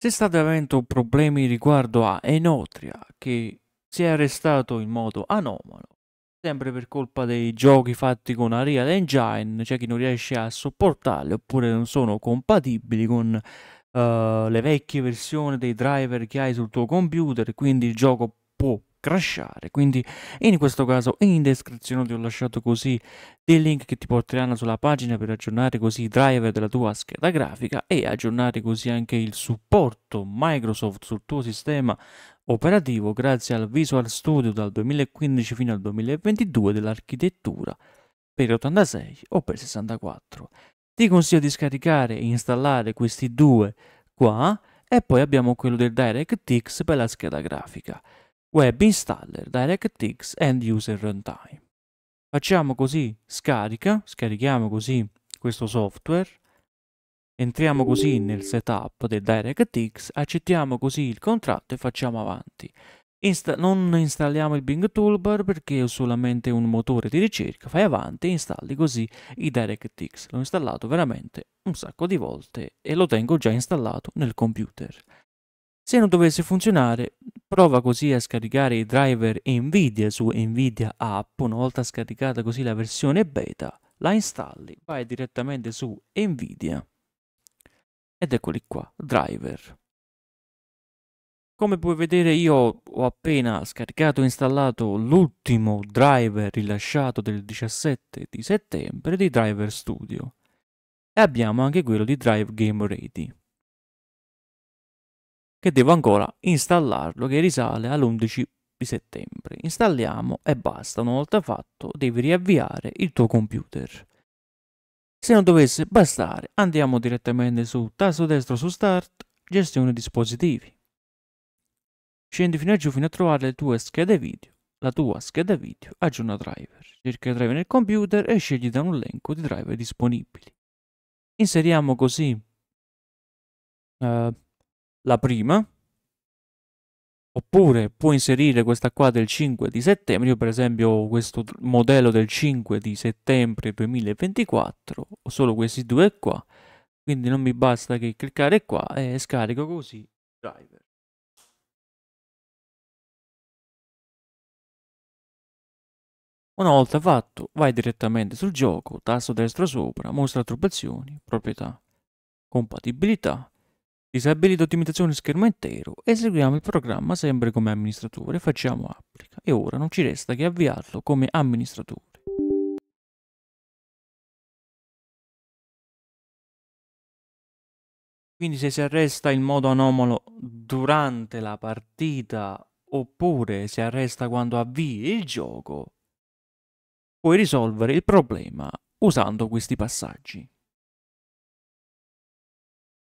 Se state avendo problemi riguardo a Enotria, che si è arrestato in modo anomalo, sempre per colpa dei giochi fatti con Arial Engine, c'è cioè chi non riesce a sopportarli oppure non sono compatibili con uh, le vecchie versioni dei driver che hai sul tuo computer, quindi il gioco può crashare quindi in questo caso in descrizione ti ho lasciato così dei link che ti porteranno sulla pagina per aggiornare così i driver della tua scheda grafica e aggiornare così anche il supporto Microsoft sul tuo sistema operativo grazie al Visual Studio dal 2015 fino al 2022 dell'architettura per 86 o per 64 ti consiglio di scaricare e installare questi due qua e poi abbiamo quello del DirectX per la scheda grafica web installer DirectX end user runtime. Facciamo così scarica, scarichiamo così questo software, entriamo così nel setup del DirectX, accettiamo così il contratto e facciamo avanti. Insta non installiamo il Bing Toolbar perché è solamente un motore di ricerca, fai avanti e installi così i DirectX. L'ho installato veramente un sacco di volte e lo tengo già installato nel computer. Se non dovesse funzionare Prova così a scaricare i driver Nvidia su Nvidia App, una volta scaricata così la versione beta, la installi, vai direttamente su Nvidia ed eccoli qua, driver. Come puoi vedere io ho appena scaricato e installato l'ultimo driver rilasciato del 17 di settembre di Driver Studio e abbiamo anche quello di Drive Game Ready che devo ancora installarlo che risale all'11 settembre. Installiamo e basta, una volta fatto devi riavviare il tuo computer. Se non dovesse bastare andiamo direttamente su tasto destro su Start, gestione dispositivi. Scendi fino a giù fino a trovare le tue schede video, la tua scheda video aggiorna driver. Cerca i driver nel computer e scegli da un elenco di driver disponibili. Inseriamo così uh, la prima, oppure puoi inserire questa qua del 5 di settembre, io per esempio questo modello del 5 di settembre 2024, ho solo questi due qua, quindi non mi basta che cliccare qua e scarico così driver. Una volta fatto, vai direttamente sul gioco, tasto destro sopra, mostra attribuzioni, proprietà, compatibilità, Disabilito ottimizzazione schermo intero, eseguiamo il programma sempre come amministratore, facciamo applica e ora non ci resta che avviarlo come amministratore. Quindi se si arresta in modo anomalo durante la partita oppure si arresta quando avvii il gioco, puoi risolvere il problema usando questi passaggi.